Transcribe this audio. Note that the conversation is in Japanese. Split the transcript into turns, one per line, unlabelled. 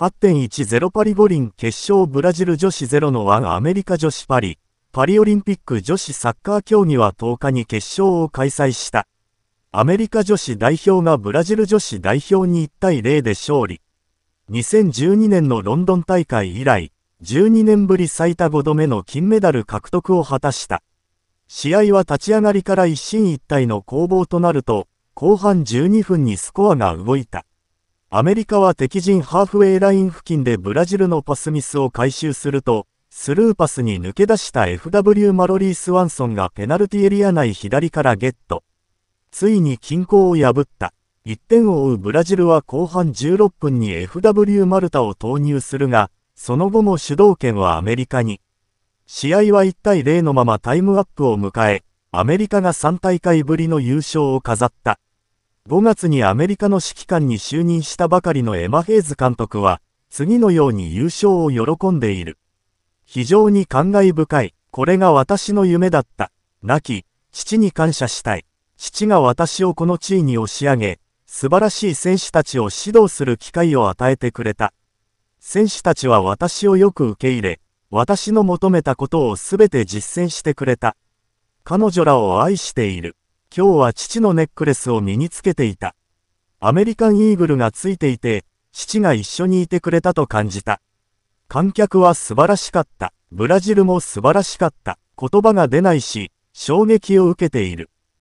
8.10パリ五輪決勝ブラジル女子ゼロの1アメリカ女子パリ、パリオリンピック女子サッカー競技は10日に決勝を開催した。アメリカ女子代表がブラジル女子代表に1対0で勝利。2012年のロンドン大会以来、12年ぶり最多5度目の金メダル獲得を果たした。試合は立ち上がりから一進一退の攻防となると、後半12分にスコアが動いた。アメリカは敵陣ハーフウェイライン付近でブラジルのパスミスを回収すると、スルーパスに抜け出した FW マロリー・スワンソンがペナルティエリア内左からゲット。ついに均衡を破った。1点を追うブラジルは後半16分に FW マルタを投入するが、その後も主導権はアメリカに。試合は1対0のままタイムアップを迎え、アメリカが3大会ぶりの優勝を飾った。5月にアメリカの指揮官に就任したばかりのエマ・ヘイズ監督は、次のように優勝を喜んでいる。非常に感慨深い。これが私の夢だった。亡き、父に感謝したい。父が私をこの地位に押し上げ、素晴らしい選手たちを指導する機会を与えてくれた。選手たちは私をよく受け入れ、私の求めたことをすべて実践してくれた。彼女らを愛している。今日は父のネックレスを身につけていた。アメリカンイーグルがついていて、父が一緒にいてくれたと感じた。観客は素晴らしかった。ブラジルも素晴らしかった。言葉が出ないし、衝撃を受けている。